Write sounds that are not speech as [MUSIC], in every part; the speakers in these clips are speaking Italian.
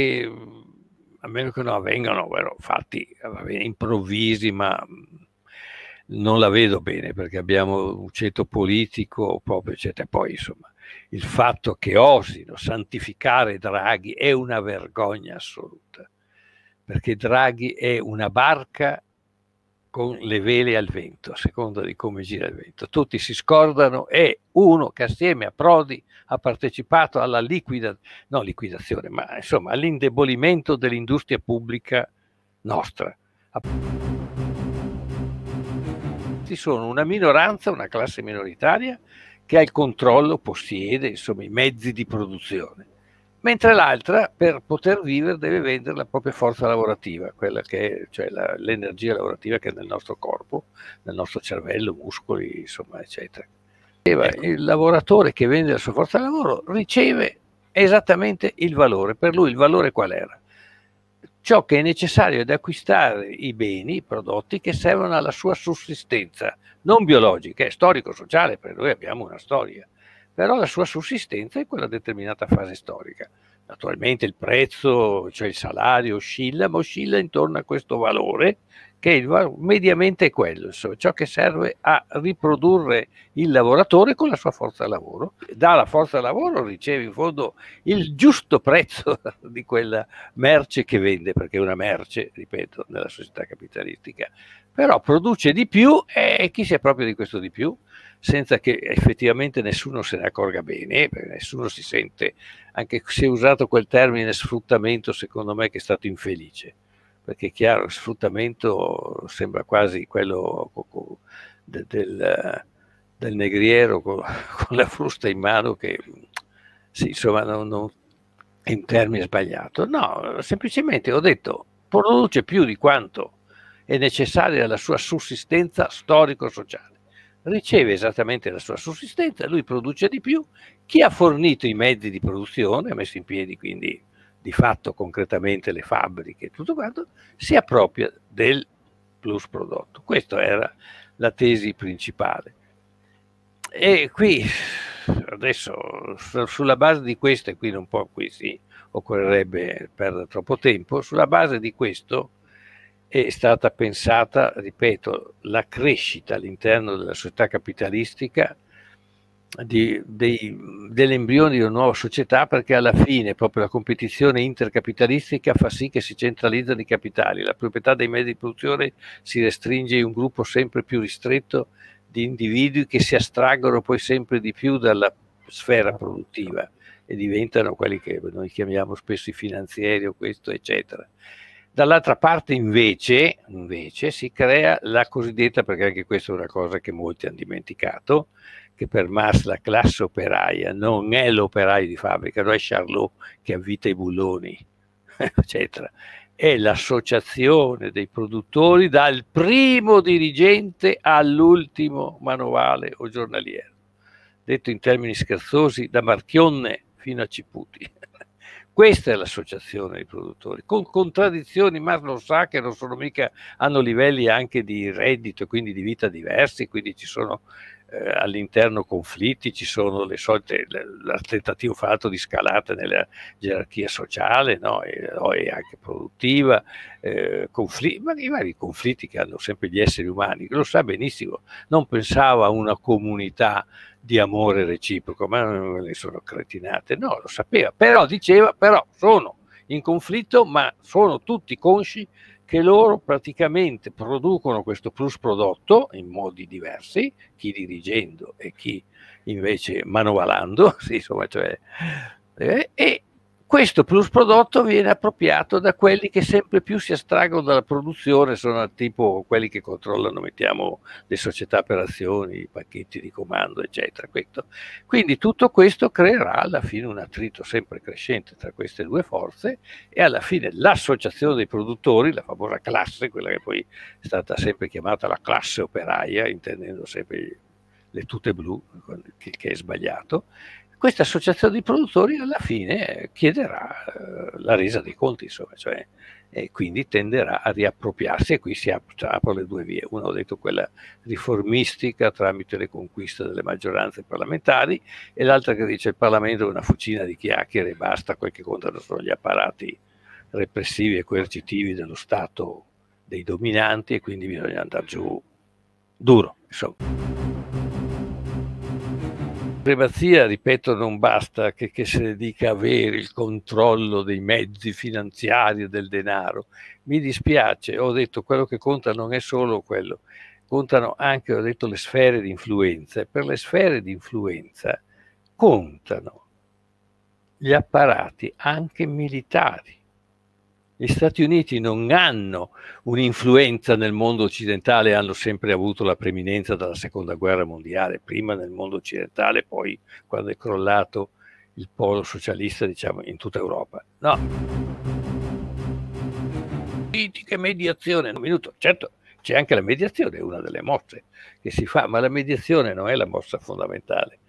E, a meno che non avvengano però, fatti bene, improvvisi, ma mm, non la vedo bene perché abbiamo un ceto politico proprio, eccetera. Poi, insomma, il fatto che osino santificare Draghi è una vergogna assoluta, perché Draghi è una barca con le vele al vento, a seconda di come gira il vento. Tutti si scordano è uno che assieme a Prodi ha partecipato alla liquida, no, liquidazione, ma insomma all'indebolimento dell'industria pubblica nostra. Ci Sono una minoranza, una classe minoritaria che ha il controllo, possiede insomma, i mezzi di produzione mentre l'altra per poter vivere deve vendere la propria forza lavorativa, quella che è, cioè la, l'energia lavorativa che è nel nostro corpo, nel nostro cervello, muscoli, insomma, eccetera. Ecco. Il lavoratore che vende la sua forza lavoro riceve esattamente il valore, per lui il valore qual era? Ciò che è necessario ad acquistare i beni, i prodotti che servono alla sua sussistenza, non biologica, è storico-sociale, perché noi abbiamo una storia però la sua sussistenza è quella determinata fase storica. Naturalmente il prezzo, cioè il salario, oscilla, ma oscilla intorno a questo valore che il valore mediamente è quello, so, ciò che serve a riprodurre il lavoratore con la sua forza lavoro. Dalla forza lavoro riceve in fondo il giusto prezzo [LAUGHS] di quella merce che vende, perché è una merce, ripeto, nella società capitalistica, però produce di più e chi si è proprio di questo di più? senza che effettivamente nessuno se ne accorga bene, perché nessuno si sente, anche se è usato quel termine sfruttamento, secondo me che è stato infelice perché è chiaro, il sfruttamento sembra quasi quello del, del negriero con, [LAUGHS] con, la frusta in mano che sì, insomma non, non, è un termine sbagliato. No, semplicemente ho detto produce più di quanto è necessaria alla sua sussistenza storico-sociale. Riceve esattamente la sua sussistenza, lui produce di più, chi ha fornito i mezzi di produzione ha messo in piedi quindi di fatto concretamente le fabbriche e tutto quanto, si appropria del plus prodotto. Questa era la tesi principale. E qui, adesso, sulla base di questo, e qui non può, qui sì, occorrerebbe perdere troppo tempo, sulla base di questo è stata pensata, ripeto, la crescita all'interno della società capitalistica di, dei, dell'embrione di una nuova società perché alla fine proprio la competizione intercapitalistica fa sì che si centralizzano i capitali, la proprietà dei mezzi di produzione si restringe in un gruppo sempre più ristretto di individui che si astraggono poi sempre di più dalla sfera produttiva e diventano quelli che noi chiamiamo spesso i finanzieri o questo eccetera. Dall'altra parte invece, invece si crea la cosiddetta, perché anche questa è una cosa che molti hanno dimenticato, che per Marx la classe operaia non è l'operaio di fabbrica, non è Charlot che avvita i bulloni, [LAUGHS] eccetera, è l'associazione dei produttori dal primo dirigente all'ultimo manovale o giornaliero, detto in termini scherzosi, da Marchionne fino a Ciputi. [LAUGHS] Questa è l'associazione dei produttori, con contraddizioni, ma lo sa che non sono mica, hanno livelli anche di reddito, quindi di vita diversi, quindi ci sono eh, all'interno conflitti, ci sono le solite, il tentativo fatto di scalate nella gerarchia sociale no? e, no, e, anche produttiva, eh, conflitti, ma i vari conflitti che hanno sempre gli esseri umani, lo sa benissimo, non pensava a una comunità di amore reciproco, ma non ne sono cretinate, no, lo sapeva, però diceva, però sono in conflitto, ma sono tutti consci che loro praticamente producono questo plus prodotto in modi diversi, chi dirigendo e chi invece manovalando, [LAUGHS] sì, insomma, cioè, eh, e questo plus prodotto viene appropriato da quelli che sempre più si astraggono dalla produzione, sono tipo quelli che controllano, mettiamo, le società per azioni, i pacchetti di comando, eccetera. Questo. Quindi tutto questo creerà alla fine un attrito sempre crescente tra queste due forze e alla fine l'associazione dei produttori, la famosa classe, quella che poi è stata sempre chiamata la classe operaia, intendendo sempre le tute blu, che, che è sbagliato, questa associazione di produttori alla fine chiederà eh, la resa dei conti, insomma, cioè, e quindi tenderà a riappropriarsi e qui si aprono le due vie. Una ho detto quella riformistica tramite le conquiste delle maggioranze parlamentari e l'altra che dice il Parlamento è una fucina di chiacchiere e basta, quel che contano sono gli apparati repressivi e coercitivi dello Stato dei dominanti e quindi bisogna andare giù duro. Insomma. L'emazia, ripeto, non basta che, che se ne dica avere il controllo dei mezzi finanziari e del denaro. Mi dispiace, ho detto quello che conta non è solo quello, contano anche, ho detto, le sfere di influenza. E per le sfere di influenza contano gli apparati anche militari gli Stati Uniti non hanno un'influenza nel mondo occidentale, hanno sempre avuto la preminenza dalla seconda guerra mondiale, prima nel mondo occidentale, poi quando è crollato il polo socialista, diciamo, in tutta Europa. No. Politica e mediazione, un minuto, certo, c'è anche la mediazione, è una delle mosse che si fa, ma la mediazione non è la mossa fondamentale,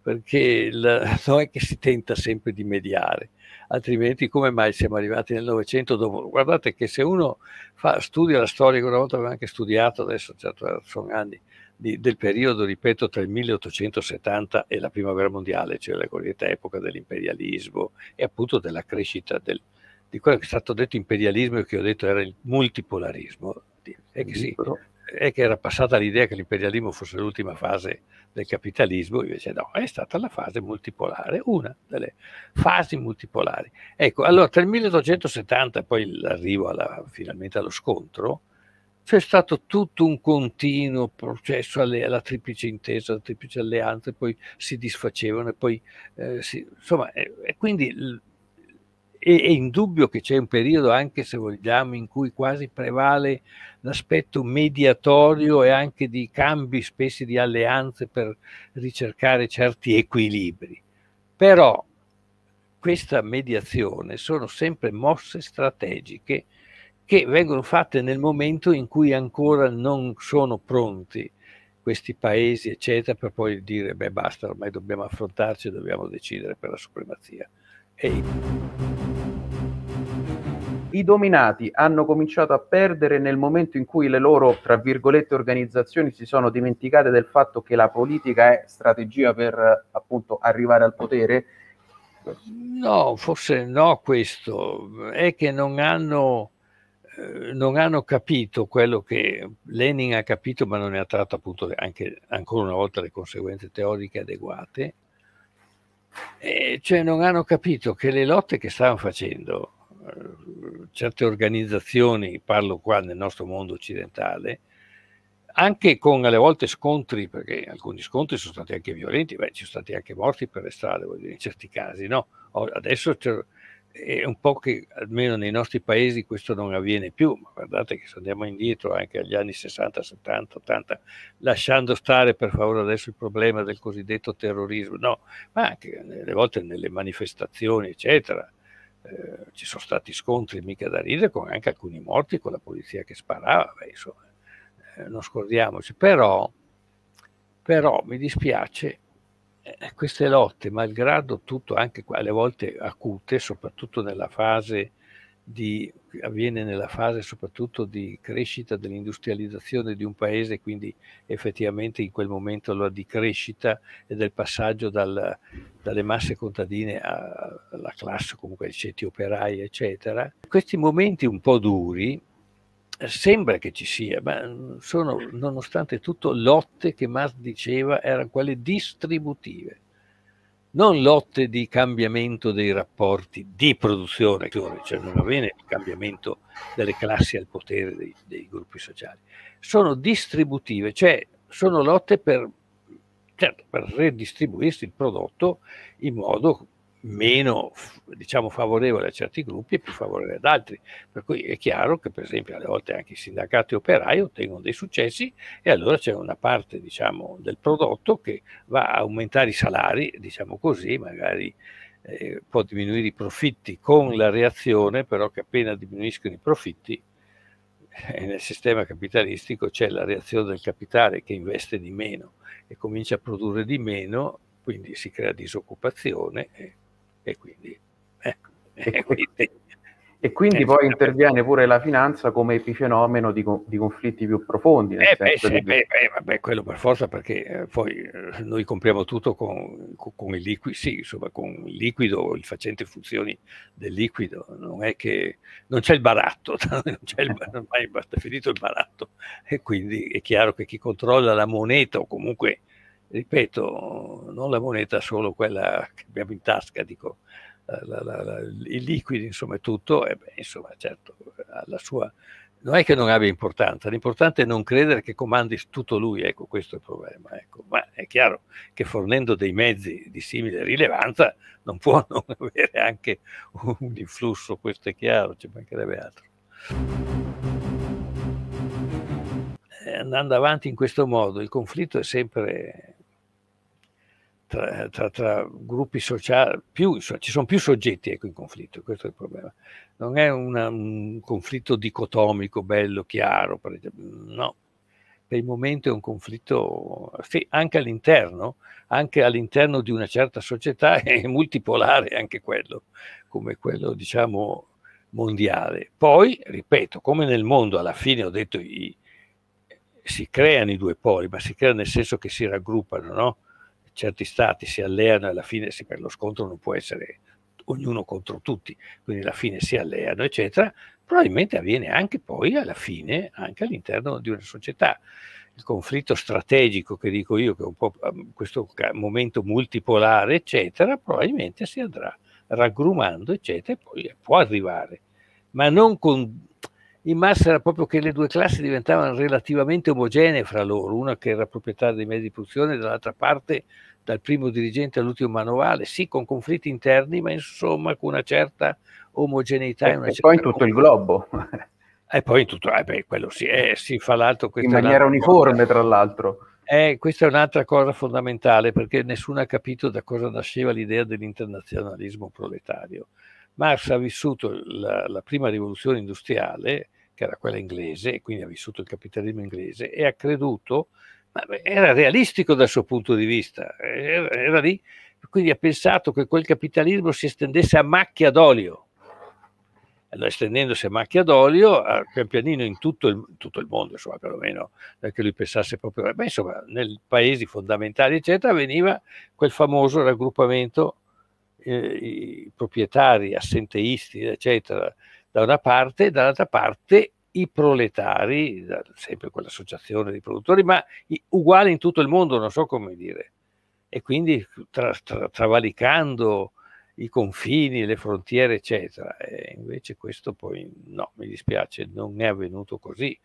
perché la, non è che si tenta sempre di mediare, altrimenti come mai siamo arrivati nel Novecento dopo? Guardate che se uno fa, studia la storia, una volta aveva anche studiato, adesso certo sono anni, di, del periodo, ripeto, tra il 1870 e la Prima Guerra Mondiale, cioè la cosiddetta epoca dell'imperialismo e appunto della crescita del, di quello che è stato detto imperialismo e che ho detto era il multipolarismo. È che sì, è che era passata l'idea che l'imperialismo fosse l'ultima fase del capitalismo, invece no, è stata la fase multipolare, una delle fasi multipolari. Ecco, allora tra il 1870 e poi l'arrivo alla, finalmente allo scontro, c'è stato tutto un continuo processo alle, alla triplice intesa, alla triplice alleanza, poi si disfacevano e poi eh, si, insomma, e, e quindi e è indubbio che c'è un periodo anche se vogliamo in cui quasi prevale l'aspetto mediatorio e anche di cambi spesso di alleanze per ricercare certi equilibri. Però questa mediazione sono sempre mosse strategiche che vengono fatte nel momento in cui ancora non sono pronti questi paesi, eccetera, per poi dire, beh basta, ormai dobbiamo affrontarci, dobbiamo decidere per la supremazia. Ehi. I dominati hanno cominciato a perdere nel momento in cui le loro, tra virgolette, organizzazioni si sono dimenticate del fatto che la politica è strategia per appunto arrivare al potere? No, forse no questo, è che non hanno, eh, non hanno capito quello che Lenin ha capito, ma non ne ha tratto appunto anche, ancora una volta le conseguenze teoriche adeguate, E eh, cioè non hanno capito che le lotte che stavano facendo certe organizzazioni, parlo qua nel nostro mondo occidentale, anche con alle volte scontri, perché alcuni scontri sono stati anche violenti, beh, ci sono stati anche morti per le strade, dire, in certi casi, no? Adesso è un po' che almeno nei nostri paesi questo non avviene più, ma guardate che se andiamo indietro anche agli anni 60, 70, 80, lasciando stare per favore adesso il problema del cosiddetto terrorismo, no, ma anche alle volte nelle manifestazioni, eccetera, eh, ci sono stati scontri mica da ridere con anche alcuni morti con la polizia che sparava, beh, insomma, eh, non scordiamoci, però, però mi dispiace eh, queste lotte, malgrado tutto, anche alle volte acute, soprattutto nella fase di, avviene nella fase soprattutto di crescita dell'industrializzazione di un paese, quindi effettivamente in quel momento allora di crescita e del passaggio dal, dalle masse contadine alla classe, comunque ai ceti operai, eccetera. Questi momenti un po' duri sembra che ci sia, ma sono nonostante tutto lotte che Marx diceva erano quelle distributive non lotte di cambiamento dei rapporti di produzione, cioè non avviene il cambiamento delle classi al potere dei, dei gruppi sociali, sono distributive, cioè sono lotte per, certo, per redistribuirsi il prodotto in modo meno diciamo, favorevole a certi gruppi e più favorevole ad altri. Per cui è chiaro che per esempio alle volte anche i sindacati operai ottengono dei successi e allora c'è una parte diciamo, del prodotto che va a aumentare i salari, diciamo così, magari eh, può diminuire i profitti con la reazione, però che appena diminuiscono i profitti eh, nel sistema capitalistico c'è la reazione del capitale che investe di meno e comincia a produrre di meno, quindi si crea disoccupazione. Eh, e quindi, eh, e quindi, e quindi eh, poi interviene pure la finanza come epifenomeno di, di conflitti più profondi. Nel eh, senso eh, beh, di... beh, beh, vabbè, quello per forza perché eh, poi eh, noi compriamo tutto con, con, con il liquido, sì, insomma, con il liquido, il facente funzioni del liquido, non è che non c'è il baratto, [LAUGHS] non c'è il, ormai basta finito il baratto e quindi è chiaro che chi controlla la moneta o comunque ripeto, non la moneta solo quella che abbiamo in tasca, dico, la, la, la, i liquidi, insomma, è tutto, e beh, insomma, certo, alla sua... Non è che non abbia importanza, l'importante è non credere che comandi tutto lui, ecco, questo è il problema. Ecco. Ma è chiaro che fornendo dei mezzi di simile rilevanza non può [LAUGHS] non avere anche un influsso, questo è chiaro, ci mancherebbe altro. Eh, andando avanti in questo modo, il conflitto è sempre tra, tra, tra gruppi sociali, più, ci sono più soggetti ecco, in conflitto, questo è il problema. Non è una, un conflitto dicotomico, bello, chiaro, no. Per il momento è un conflitto, sì, anche all'interno, anche all'interno di una certa società [LAUGHS] è multipolare anche quello, come quello, diciamo, mondiale. Poi, ripeto, come nel mondo, alla fine ho detto, i, si creano i due poli, ma si creano nel senso che si raggruppano, no? certi stati si alleano e alla fine sì, per lo scontro non può essere ognuno contro tutti, quindi alla fine si alleano, eccetera, probabilmente avviene anche poi alla fine, anche all'interno di una società. Il conflitto strategico che dico io, che è un po' ehm, questo momento multipolare, eccetera, probabilmente si andrà raggrumando, eccetera, e poi può arrivare, ma non con in massa era proprio che le due classi diventavano relativamente omogenee fra loro, una che era proprietaria dei mezzi di produzione, dall'altra parte dal primo dirigente all'ultimo manovale, sì con conflitti interni, ma insomma con una certa omogeneità. E, e certa poi in tutto il globo. [LAUGHS] E poi in tutto, eh beh, quello sì, eh, sì fa l'altro. In maniera uniforme cosa. tra l'altro. Eh, questa è un'altra cosa fondamentale perché nessuno ha capito da cosa nasceva l'idea dell'internazionalismo proletario. Marx ha vissuto la, la prima rivoluzione industriale che era quella inglese, e quindi ha vissuto il capitalismo inglese, e ha creduto, ma era realistico dal suo punto di vista, era, era lì, quindi ha pensato che quel capitalismo si estendesse a macchia d'olio. Allora, estendendosi a macchia d'olio, pian pianino in tutto il, tutto il mondo, insomma, perlomeno eh, che lui pensasse proprio, beh, insomma, nei paesi fondamentali, eccetera, veniva quel famoso raggruppamento, eh, i proprietari assenteisti, eccetera, da una parte e dall'altra parte i proletari, sempre quell'associazione di produttori, ma uguali in tutto il mondo, non so come dire. E quindi tra, tra, travalicando i confini, le frontiere, eccetera. E invece questo poi no, mi dispiace, non è avvenuto così.